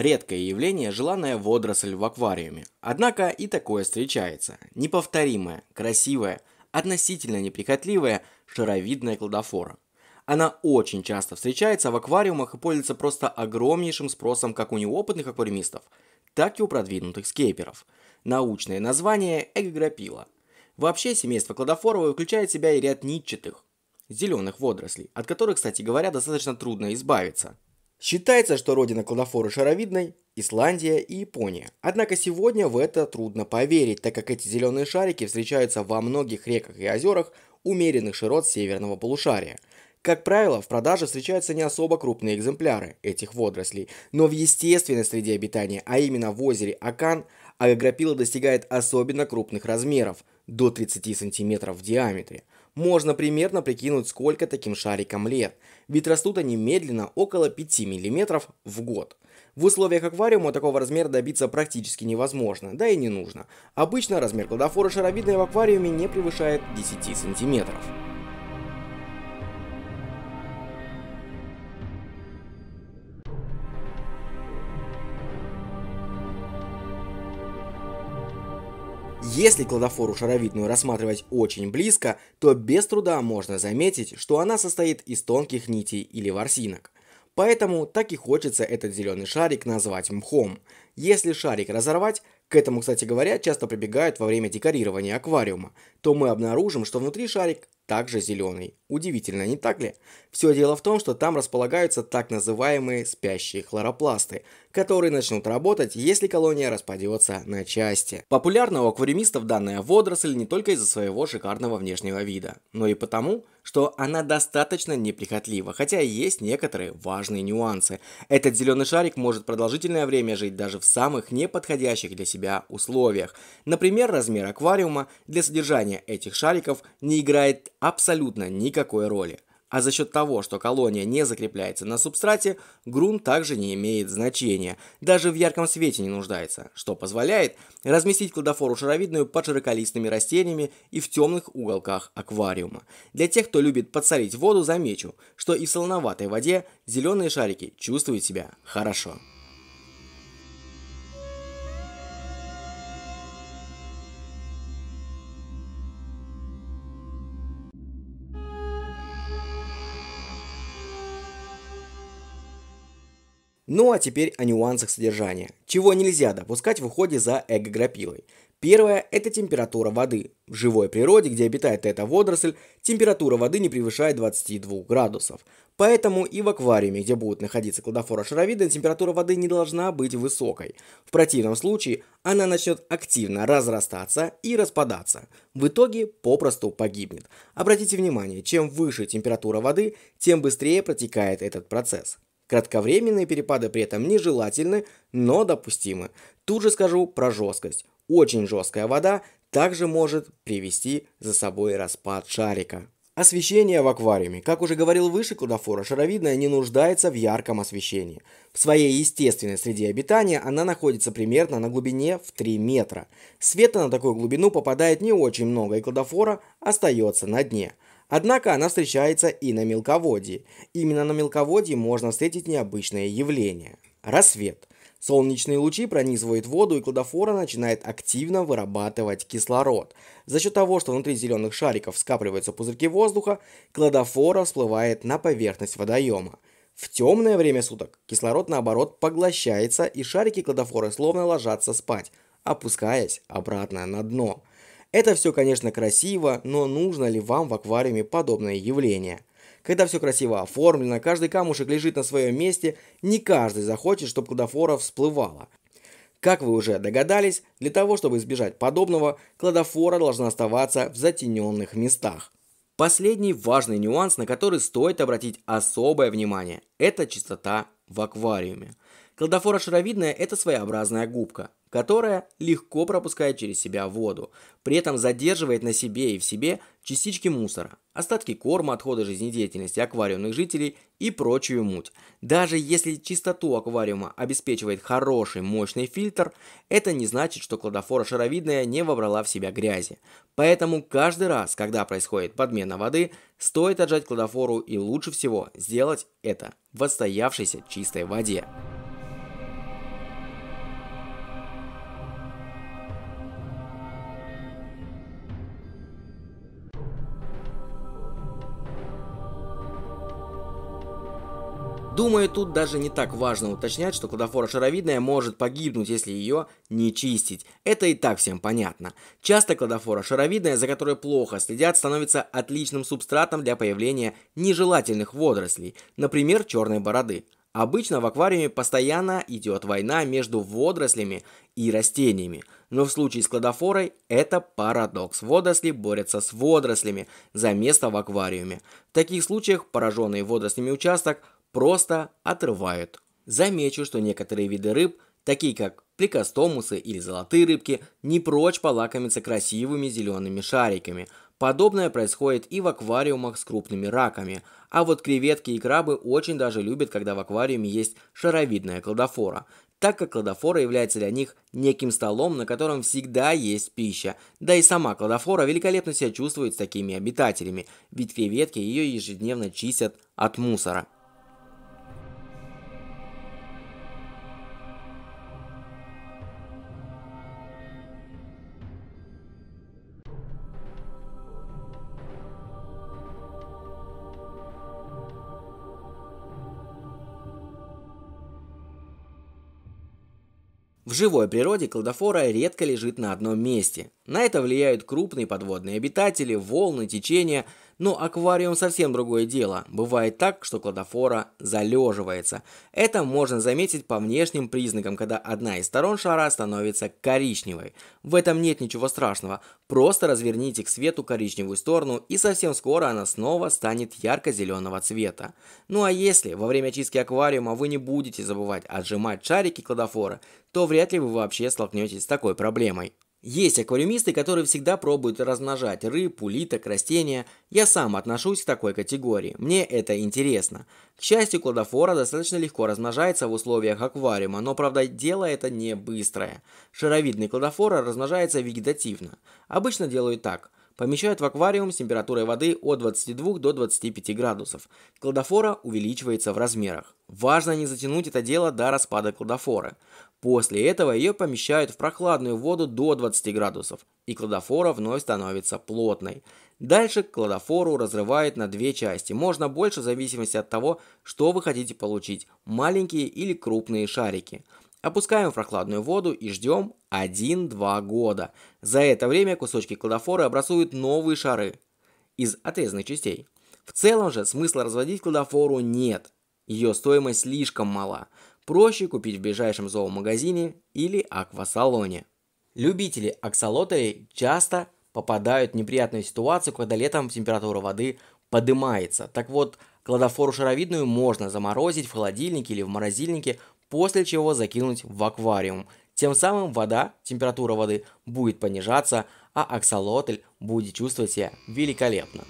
Редкое явление – желанная водоросль в аквариуме. Однако и такое встречается. Неповторимая, красивая, относительно неприхотливая шаровидная кладофора. Она очень часто встречается в аквариумах и пользуется просто огромнейшим спросом как у неопытных аквариумистов, так и у продвинутых скейперов. Научное название – эгограпила. Вообще, семейство кладофоровой включает в себя и ряд нитчатых, зеленых водорослей, от которых, кстати говоря, достаточно трудно избавиться – Считается, что родина кладофоры шаровидной – Исландия и Япония. Однако сегодня в это трудно поверить, так как эти зеленые шарики встречаются во многих реках и озерах умеренных широт северного полушария. Как правило, в продаже встречаются не особо крупные экземпляры этих водорослей, но в естественной среде обитания, а именно в озере Акан, агропила достигает особенно крупных размеров – до 30 см в диаметре – можно примерно прикинуть, сколько таким шарикам лет, ведь растут они медленно около 5 мм в год. В условиях аквариума такого размера добиться практически невозможно, да и не нужно. Обычно размер плодофора шаровидной в аквариуме не превышает 10 сантиметров. Если кладофору шаровидную рассматривать очень близко, то без труда можно заметить, что она состоит из тонких нитей или ворсинок. Поэтому так и хочется этот зеленый шарик назвать мхом. Если шарик разорвать, к этому, кстати говоря, часто прибегают во время декорирования аквариума, то мы обнаружим, что внутри шарик также зеленый. Удивительно, не так ли? Все дело в том, что там располагаются так называемые спящие хлоропласты, которые начнут работать, если колония распадется на части. Популярна у аквариумистов данная водоросль не только из-за своего шикарного внешнего вида, но и потому, что она достаточно неприхотлива, хотя есть некоторые важные нюансы. Этот зеленый шарик может продолжительное время жить даже в самых неподходящих для себя условиях. Например, размер аквариума для содержания этих шариков не играет абсолютно никакой роли. А за счет того, что колония не закрепляется на субстрате, грунт также не имеет значения, даже в ярком свете не нуждается, что позволяет разместить кладофору шаровидную под широколистными растениями и в темных уголках аквариума. Для тех, кто любит подсолить воду, замечу, что и в солоноватой воде зеленые шарики чувствуют себя хорошо. Ну а теперь о нюансах содержания. Чего нельзя допускать в уходе за эго Первое – это температура воды. В живой природе, где обитает эта водоросль, температура воды не превышает 22 градусов. Поэтому и в аквариуме, где будет находиться кладофора шаровида, температура воды не должна быть высокой. В противном случае она начнет активно разрастаться и распадаться. В итоге попросту погибнет. Обратите внимание, чем выше температура воды, тем быстрее протекает этот процесс. Кратковременные перепады при этом нежелательны, но допустимы. Тут же скажу про жесткость. Очень жесткая вода также может привести за собой распад шарика. Освещение в аквариуме. Как уже говорил выше кладофора шаровидная не нуждается в ярком освещении. В своей естественной среде обитания она находится примерно на глубине в 3 метра. Света на такую глубину попадает не очень много, и Кладофора остается на дне – Однако она встречается и на мелководье. Именно на мелководье можно встретить необычное явление. Рассвет. Солнечные лучи пронизывают воду, и кладофора начинает активно вырабатывать кислород. За счет того, что внутри зеленых шариков скапливаются пузырьки воздуха, кладофора всплывает на поверхность водоема. В темное время суток кислород, наоборот, поглощается, и шарики кладофоры словно ложатся спать, опускаясь обратно на дно. Это все, конечно, красиво, но нужно ли вам в аквариуме подобное явление? Когда все красиво оформлено, каждый камушек лежит на своем месте, не каждый захочет, чтобы кладофора всплывала. Как вы уже догадались, для того, чтобы избежать подобного, кладофора должна оставаться в затененных местах. Последний важный нюанс, на который стоит обратить особое внимание, это чистота в аквариуме. Кладофора шаровидная – это своеобразная губка которая легко пропускает через себя воду, при этом задерживает на себе и в себе частички мусора, остатки корма, отходы жизнедеятельности аквариумных жителей и прочую муть. Даже если чистоту аквариума обеспечивает хороший мощный фильтр, это не значит, что кладофора шаровидная не вобрала в себя грязи. Поэтому каждый раз, когда происходит подмена воды, стоит отжать кладофору и лучше всего сделать это в отстоявшейся чистой воде. Думаю, тут даже не так важно уточнять, что кладофора шаровидная может погибнуть, если ее не чистить. Это и так всем понятно. Часто кладофора шаровидная, за которой плохо следят, становится отличным субстратом для появления нежелательных водорослей, например, черной бороды. Обычно в аквариуме постоянно идет война между водорослями и растениями, но в случае с кладофорой это парадокс. Водоросли борются с водорослями за место в аквариуме. В таких случаях пораженный водорослями участок – просто отрывают. Замечу, что некоторые виды рыб, такие как плекостомусы или золотые рыбки, не прочь полакомиться красивыми зелеными шариками. Подобное происходит и в аквариумах с крупными раками. А вот креветки и крабы очень даже любят, когда в аквариуме есть шаровидная кладофора так как кладофора является для них неким столом, на котором всегда есть пища. Да и сама кладофора великолепно себя чувствует с такими обитателями, ведь креветки ее ежедневно чистят от мусора. В живой природе кладофора редко лежит на одном месте. На это влияют крупные подводные обитатели, волны, течения, но ну, аквариум совсем другое дело. Бывает так, что кладофора залеживается. Это можно заметить по внешним признакам, когда одна из сторон шара становится коричневой. В этом нет ничего страшного. Просто разверните к свету коричневую сторону, и совсем скоро она снова станет ярко-зеленого цвета. Ну а если во время чистки аквариума вы не будете забывать отжимать шарики кладофора, то вряд ли вы вообще столкнетесь с такой проблемой. Есть аквариумисты, которые всегда пробуют размножать рыб, улиток, растения. Я сам отношусь к такой категории. Мне это интересно. К счастью, кладофора достаточно легко размножается в условиях аквариума, но, правда, дело это не быстрое. Шаровидный кладофора размножается вегетативно. Обычно делают так – помещают в аквариум с температурой воды от 22 до 25 градусов. Кладофора увеличивается в размерах. Важно не затянуть это дело до распада кладофоры. После этого ее помещают в прохладную воду до 20 градусов, и кладофора вновь становится плотной. Дальше кладофору разрывают на две части, можно больше в зависимости от того, что вы хотите получить, маленькие или крупные шарики. Опускаем в прохладную воду и ждем 1-2 года. За это время кусочки кладофоры образуют новые шары из отрезанных частей. В целом же смысла разводить кладофору нет. Ее стоимость слишком мала проще купить в ближайшем зоомагазине или аквасалоне. Любители аксолотлей часто попадают в неприятную ситуацию, когда летом температура воды поднимается. Так вот, кладофору шаровидную можно заморозить в холодильнике или в морозильнике, после чего закинуть в аквариум. Тем самым вода, температура воды будет понижаться, а аксолотль будет чувствовать себя великолепно.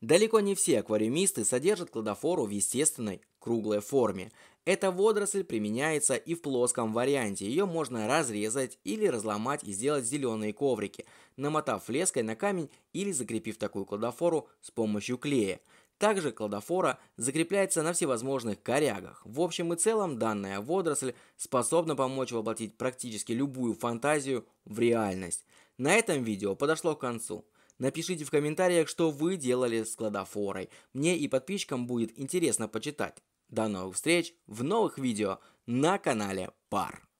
Далеко не все аквариумисты содержат кладофору в естественной круглой форме. Эта водоросль применяется и в плоском варианте. Ее можно разрезать или разломать и сделать зеленые коврики, намотав леской на камень или закрепив такую кладофору с помощью клея. Также кладофора закрепляется на всевозможных корягах. В общем и целом данная водоросль способна помочь воплотить практически любую фантазию в реальность. На этом видео подошло к концу. Напишите в комментариях, что вы делали с кладофорой. Мне и подписчикам будет интересно почитать. До новых встреч в новых видео на канале Пар.